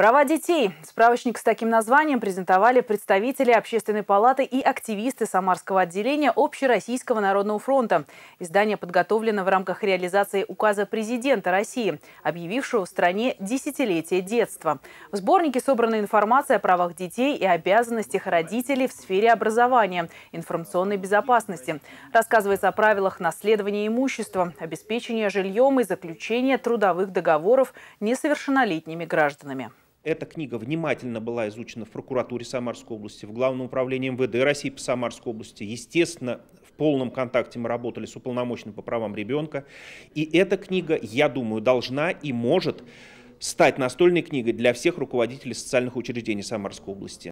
Права детей. Справочник с таким названием презентовали представители Общественной палаты и активисты Самарского отделения Общероссийского народного фронта. Издание подготовлено в рамках реализации указа президента России, объявившего в стране десятилетие детства. В сборнике собрана информация о правах детей и обязанностях родителей в сфере образования, информационной безопасности. Рассказывается о правилах наследования имущества, обеспечения жильем и заключения трудовых договоров несовершеннолетними гражданами. Эта книга внимательно была изучена в прокуратуре Самарской области, в Главном управлении МВД России по Самарской области. Естественно, в полном контакте мы работали с уполномоченным по правам ребенка. И эта книга, я думаю, должна и может стать настольной книгой для всех руководителей социальных учреждений Самарской области.